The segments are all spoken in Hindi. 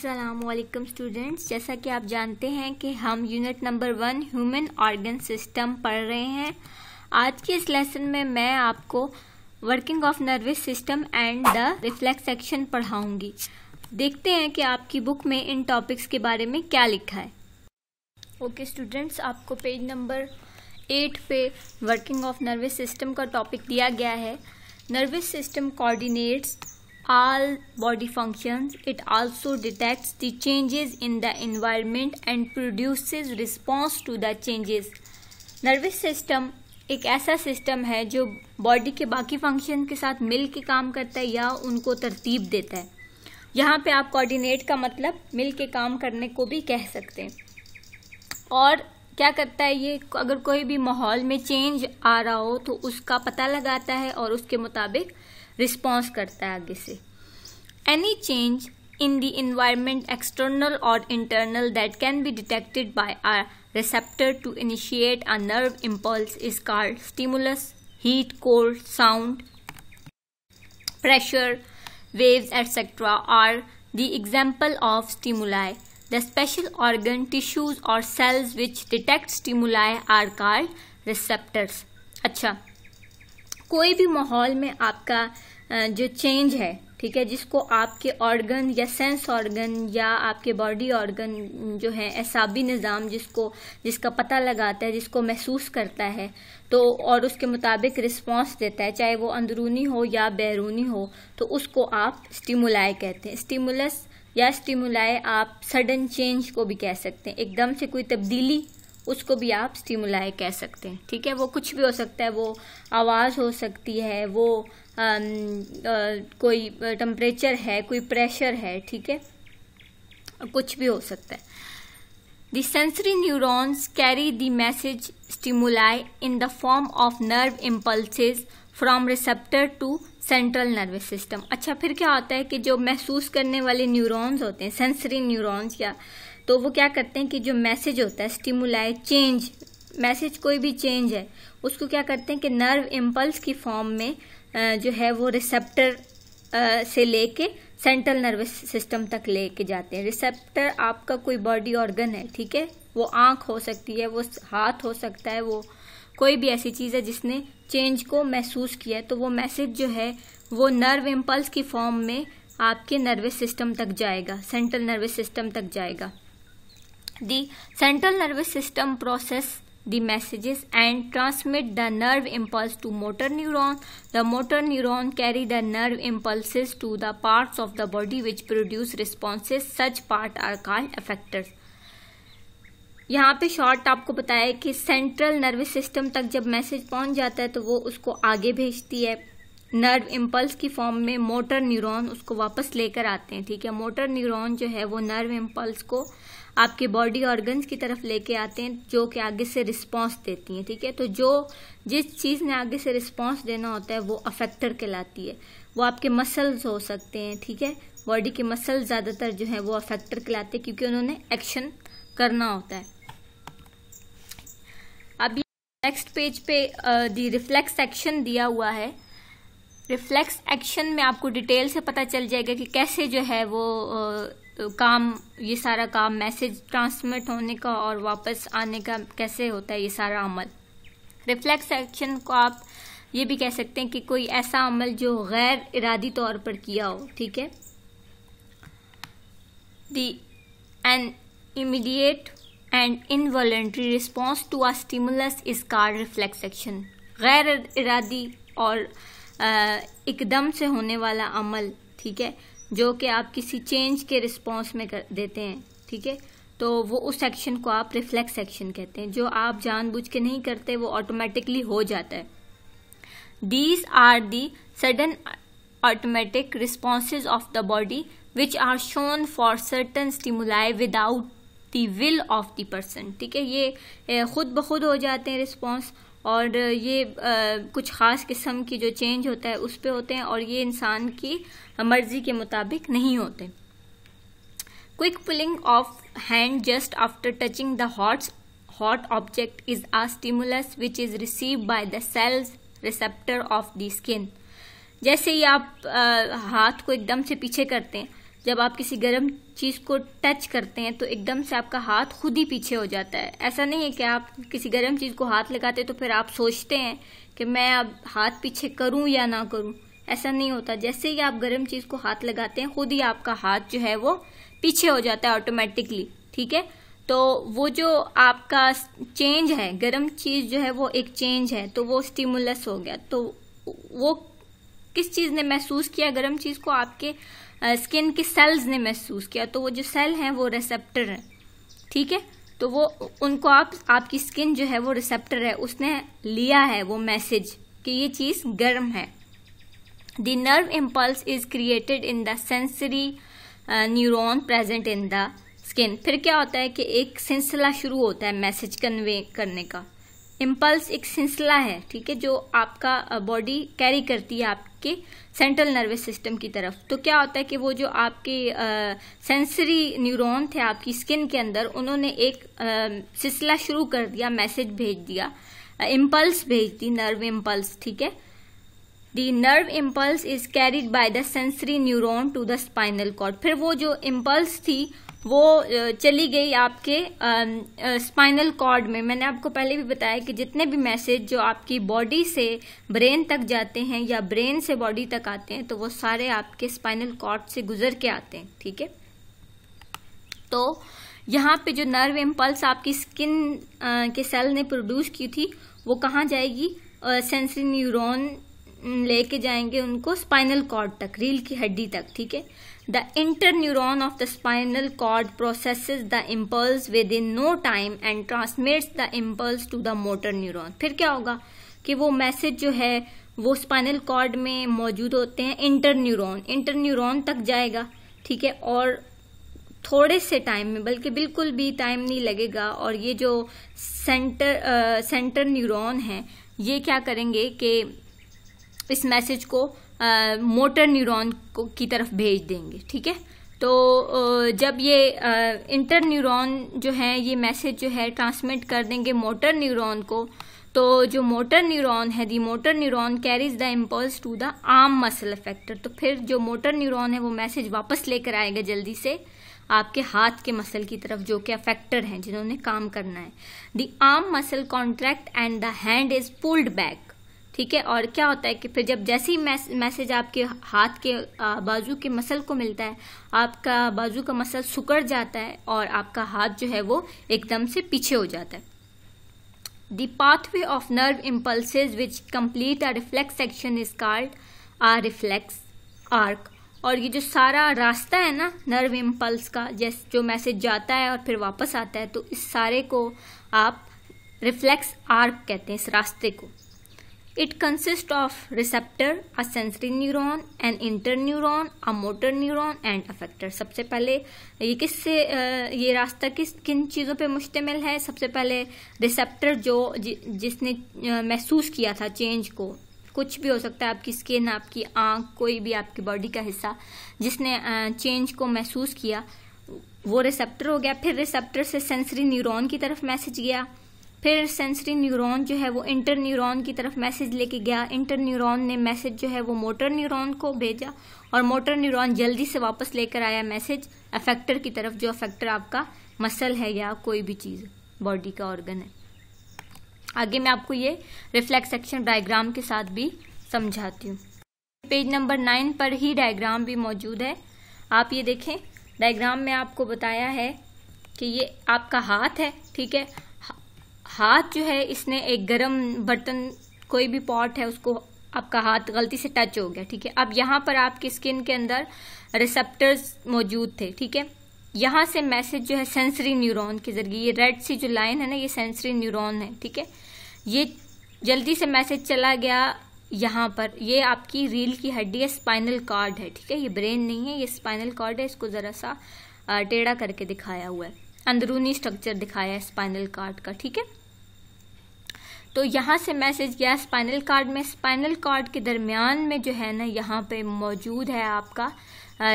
असलम स्टूडेंट्स जैसा कि आप जानते हैं कि हम unit number one human organ system पढ़ रहे हैं आज के इस लेसन में मैं आपको working of nervous system and the reflex action पढ़ाऊंगी देखते हैं कि आपकी बुक में इन टॉपिक्स के बारे में क्या लिखा है ओके okay, स्टूडेंट्स आपको पेज नंबर एट पे वर्किंग ऑफ नर्वस सिस्टम का टॉपिक दिया गया है nervous system coordinates all body functions. It also detects the changes in the environment and produces response to the changes. Nervous system एक ऐसा सिस्टम है जो बॉडी के बाकी फंक्शन के साथ मिल के काम करता है या उनको तरतीब देता है यहाँ पे आप कोऑर्डिनेट का मतलब मिल के काम करने को भी कह सकते हैं और क्या करता है ये अगर कोई भी माहौल में चेंज आ रहा हो तो उसका पता लगाता है और उसके मुताबिक रिस्पॉन्स करता है आगे से any change in the environment external और internal that can be detected by are receptor to initiate a nerve impulse is called stimulus heat cold sound pressure waves et cetera are the example of stimuli the special organ tissues और cells which detect stimuli are called receptors अच्छा कोई भी माहौल में आपका जो चेंज है ठीक है जिसको आपके ऑर्गन या सेंस ऑर्गन या आपके बॉडी ऑर्गन जो है एसाबी निज़ाम जिसको जिसका पता लगाता है जिसको महसूस करता है तो और उसके मुताबिक रिस्पांस देता है चाहे वो अंदरूनी हो या बैरूनी हो तो उसको आप स्टिमुलाए कहते हैं स्टिमुलस या स्टिमुलाए आप सडन चेंज को भी कह सकते हैं एकदम से कोई तब्दीली उसको भी आप स्टीमुलाय कह सकते हैं ठीक है वो कुछ भी हो सकता है वो आवाज़ हो सकती है वो आ, आ, कोई टम्परेचर है कोई प्रेशर है ठीक है कुछ भी हो सकता है the sensory neurons carry the message stimuli in the form of nerve impulse from receptor to central nervous system अच्छा फिर क्या होता है कि जो महसूस करने वाले न्यूरोन्स होते हैं सेंसरी न्यूरोन्स या तो वो क्या करते हैं कि जो मैसेज होता है स्टिमुलाय चेंज मैसेज कोई भी चेंज है उसको क्या करते हैं कि नर्व इम्पल्स की फॉर्म में जो है वो रिसेप्टर से लेके सेंट्रल नर्वस सिस्टम तक लेके जाते हैं रिसेप्टर आपका कोई बॉडी ऑर्गन है ठीक है वो आँख हो सकती है वो हाथ हो सकता है वो कोई भी ऐसी चीज़ है जिसने चेंज को महसूस किया है तो वो मैसेज जो है वो नर्व इम्पल्स की फॉर्म में आपके नर्वस सिस्टम तक जाएगा सेंट्रल नर्वस सिस्टम तक जाएगा the central nervous system process the messages and transmit the nerve impulse to motor neuron the motor neuron carry the nerve impulses to the parts of the body which produce responses such part are called effectors यहाँ पे शॉर्ट आपको बताया कि सेंट्रल नर्वस सिस्टम तक जब मैसेज पहुंच जाता है तो वो उसको आगे भेजती है नर्व इम्पल्स की फॉर्म में मोटर न्यूरॉन उसको वापस लेकर आते हैं ठीक है मोटर न्यूरॉन जो है वो नर्व इम्पल्स को आपके बॉडी ऑर्गन्स की तरफ लेके आते हैं जो कि आगे से रिस्पांस देती हैं ठीक है तो जो जिस चीज़ ने आगे से रिस्पांस देना होता है वो अफेक्टर कहलाती है वो आपके मसल्स हो सकते हैं ठीक है बॉडी के मसल ज़्यादातर जो है वो अफेक्टर कहलाते हैं क्योंकि उन्होंने एक्शन करना होता है अब नेक्स्ट पेज पे दी रिफ्लेक्स एक्शन दिया हुआ है रिफ्लेक्स एक्शन में आपको डिटेल से पता चल जाएगा कि कैसे जो है वो आ, तो काम ये सारा काम मैसेज ट्रांसमिट होने का और वापस आने का कैसे होता है ये सारा अमल रिफ्लेक्स एक्शन को आप ये भी कह सकते हैं कि कोई ऐसा अमल जो गैर इरादी तौर पर किया हो ठीक है the an immediate and involuntary response to a stimulus is called reflex action गैर इरादी और एकदम से होने वाला अमल ठीक है जो कि आप किसी चेंज के रिस्पॉन्स में कर देते हैं ठीक है तो वो उस एक्शन को आप रिफ्लेक्स एक्शन कहते हैं जो आप जानबूझ के नहीं करते वो ऑटोमेटिकली हो जाता है these are the sudden automatic responses of the body which are shown for certain stimuli without the will of the person ठीक है ये खुद ब खुद हो जाते हैं रिस्पॉन्स और ये आ, कुछ ख़ास किस्म की जो चेंज होता है उस पर होते हैं और ये इंसान की मर्जी के मुताबिक नहीं होते quick pulling of hand just after touching the hot hot object is a stimulus which is receive by the cells receptor of the skin जैसे ही आप आ, हाथ को एकदम से पीछे करते हैं जब आप किसी गर्म चीज को टच करते हैं तो एकदम से आपका हाथ खुद ही पीछे हो जाता है ऐसा नहीं है कि आप किसी गर्म चीज को हाथ लगाते तो फिर आप सोचते हैं कि मैं अब हाथ पीछे करूं या ना करूं ऐसा नहीं होता जैसे ही आप गर्म चीज को हाथ लगाते हैं खुद ही आपका हाथ जो है वो पीछे हो जाता है ऑटोमेटिकली ठीक है तो वो जो आपका चेंज है गर्म चीज जो है वो एक चेंज है तो वो स्टिमुलस हो गया तो वो किस चीज ने महसूस किया गर्म चीज को आपके स्किन के सेल्स ने महसूस किया तो वो जो सेल हैं वो रिसेप्टर हैं ठीक है तो वो उनको आप आपकी स्किन जो है वो रिसेप्टर है उसने लिया है वो मैसेज कि ये चीज़ गर्म है the nerve impulse is created in the sensory neuron present in the skin फिर क्या होता है कि एक सिलसिला शुरू होता है मैसेज कन्वे करने का इम्पल्स एक सिलसिला है ठीक है जो आपका बॉडी कैरी करती है आपके सेंट्रल नर्वस सिस्टम की तरफ तो क्या होता है कि वो जो आपके सेंसरी न्यूरॉन थे आपकी स्किन के अंदर उन्होंने एक सिलसिला शुरू कर दिया मैसेज भेज दिया इम्पल्स भेज दी नर्व इम्पल्स ठीक है the nerve impulse is carried by the sensory neuron to the spinal cord फिर वो जो इम्पल्स थी वो चली गई आपके स्पाइनल कॉर्ड में मैंने आपको पहले भी बताया कि जितने भी मैसेज जो आपकी बॉडी से ब्रेन तक जाते हैं या ब्रेन से बॉडी तक आते हैं तो वो सारे आपके स्पाइनल कॉर्ड से गुजर के आते हैं ठीक है तो यहाँ पे जो नर्व इम्पल्स आपकी स्किन के सेल ने प्रोड्यूस की थी वो कहाँ जाएगी सेंसरी न्यूरोन लेके जाएंगे उनको स्पाइनल कॉर्ड तक रील की हड्डी तक ठीक है the interneuron of the spinal cord process the impulse within no time and transmits the impulse to the motor neuron फिर क्या होगा कि वो मैसेज जो है वो स्पाइनल कॉर्ड में मौजूद होते हैं इंटर इंटर न्यूरोन तक जाएगा ठीक है और थोड़े से टाइम में बल्कि बिल्कुल भी टाइम नहीं लगेगा और ये जो सेंटर सेंटर न्यूरोन है ये क्या करेंगे कि इस मैसेज को मोटर न्यूरॉन को की तरफ भेज देंगे ठीक है तो जब ये इंटर न्यूरॉन जो है ये मैसेज जो है ट्रांसमिट कर देंगे मोटर न्यूरॉन को तो जो मोटर न्यूरॉन है the motor neuron carries the impulse to the arm muscle effector तो फिर जो मोटर न्यूरॉन है वो मैसेज वापस लेकर आएगा जल्दी से आपके हाथ के मसल की तरफ जो कि अफेक्टर हैं जिन्होंने काम करना है the arm muscle contract and the hand is pulled back ठीक है और क्या होता है कि फिर जब जैसे ही मैसेज आपके हाथ के बाजू के मसल को मिलता है आपका बाजू का मसल सुकड़ जाता है और आपका हाथ जो है वो एकदम से पीछे हो जाता है the pathway of nerve impulse which complete a reflex action is called a reflex arc और ये जो सारा रास्ता है ना नर्व इम्पल्स का जैसे जो मैसेज जाता है और फिर वापस आता है तो इस सारे को आप रिफ्लेक्स आर्क कहते हैं इस रास्ते को It consists of receptor, a sensory neuron, an interneuron, a motor neuron and affector. सबसे पहले ये किससे ये रास्ता किस किन चीज़ों पे मुश्तमिल है सबसे पहले रिसेप्टर जो जि, जिसने महसूस किया था चेंज को कुछ भी हो सकता है आपकी स्किन आपकी आंख कोई भी आपकी बॉडी का हिस्सा जिसने चेंज को महसूस किया वो रिसेप्टर हो गया फिर रिसेप्टर से सेंसरी न्यूरोन की तरफ मैसेज गया फिर सेंसरी न्यूरॉन जो है वो इंटर न्यूरॉन की तरफ मैसेज लेके गया इंटर न्यूरॉन ने मैसेज जो है वो मोटर न्यूरॉन को भेजा और मोटर न्यूरॉन जल्दी से वापस लेकर आया मैसेज अफेक्टर की तरफ जो अफेक्टर आपका मसल है या कोई भी चीज़ बॉडी का ऑर्गन है आगे मैं आपको ये रिफ्लेक्स एक्शन डायग्राम के साथ भी समझाती हूँ पेज नंबर नाइन पर ही डायग्राम भी मौजूद है आप ये देखें डायग्राम में आपको बताया है कि ये आपका हाथ है ठीक है हाथ जो है इसने एक गर्म बर्तन कोई भी पॉट है उसको आपका हाथ गलती से टच हो गया ठीक है अब यहाँ पर आपकी स्किन के अंदर रिसेप्टर्स मौजूद थे ठीक है यहाँ से मैसेज जो है सेंसरी न्यूरॉन के जरिए ये रेड सी जो लाइन है ना ये सेंसरी न्यूरॉन है ठीक है ये जल्दी से मैसेज चला गया यहाँ पर ये आपकी रील की हड्डी है स्पाइनल कार्ड है ठीक है ये ब्रेन नहीं है ये स्पाइनल कार्ड है इसको ज़रा सा टेढ़ा करके दिखाया हुआ है अंदरूनी स्ट्रक्चर दिखाया है स्पाइनल कार्ड का ठीक है तो यहाँ से मैसेज गया स्पाइनल कार्ड में स्पाइनल कार्ड के दरमियान में जो है ना यहाँ पे मौजूद है आपका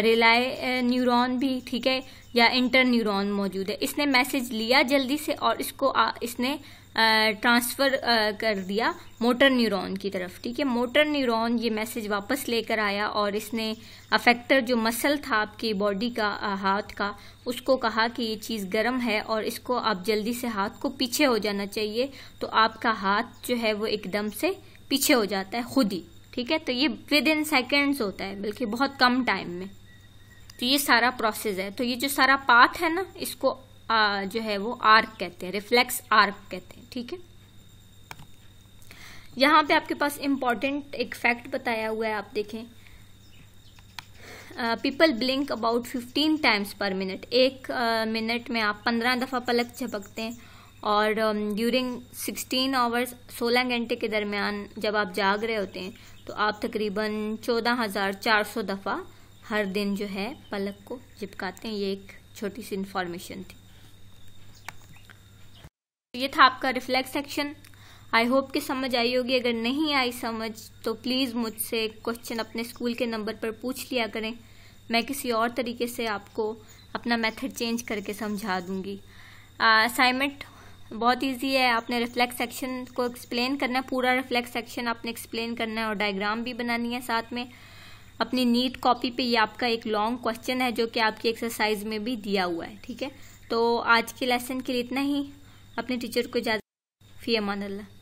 रिलाय न्यूरॉन भी ठीक है या इंटर न्यूरॉन मौजूद है इसने मैसेज लिया जल्दी से और इसको आ, इसने ट्रांसफ़र कर दिया मोटर न्यूरॉन की तरफ ठीक है मोटर न्यूरॉन ये मैसेज वापस लेकर आया और इसने अफेक्टर जो मसल था आपकी बॉडी का हाथ का उसको कहा कि ये चीज़ गर्म है और इसको आप जल्दी से हाथ को पीछे हो जाना चाहिए तो आपका हाथ जो है वो एकदम से पीछे हो जाता है खुद ही ठीक है तो ये विद इन सेकेंड्स होता है बल्कि बहुत कम टाइम में तो ये सारा प्रोसेस है तो ये जो सारा पाथ है ना इसको आ, जो है वो आर्क कहते हैं रिफ्लेक्स आर्क कहते हैं ठीक है यहाँ पे आपके पास इम्पॉर्टेंट एक फैक्ट बताया हुआ है आप देखें people blink about fifteen times per minute एक मिनट uh, में आप पंद्रह दफ़ा पलक झपकते हैं और ड्यूरिंग सिक्सटीन आवर्स सोलह घंटे के दरमियान जब आप जाग रहे होते हैं तो आप तकरीबन 14,400 हज़ार चार सौ दफ़ा हर दिन जो है पलक को झपकाते हैं ये एक छोटी सी इन्फॉर्मेशन थी ये था आपका रिफ्लेक्स सेक्शन आई होप कि समझ आई होगी अगर नहीं आई समझ तो प्लीज़ मुझसे क्वेश्चन अपने स्कूल के नंबर पर पूछ लिया करें मैं किसी और तरीके से आपको अपना मेथड चेंज करके समझा दूंगी असाइनमेंट बहुत इजी है आपने रिफ्लेक्स सेक्शन को एक्सप्लेन करना है पूरा रिफ्लेक्स सेक्शन आपने एक्सप्लेन करना है और डायग्राम भी बनानी है साथ में अपनी नीट कॉपी पे ये आपका एक लॉन्ग क्वेश्चन है जो कि आपकी एक्सरसाइज में भी दिया हुआ है ठीक है तो आज के लेसन के लिए इतना ही अपने टीचर को इजाज़त फ़ी अमान अल्लाह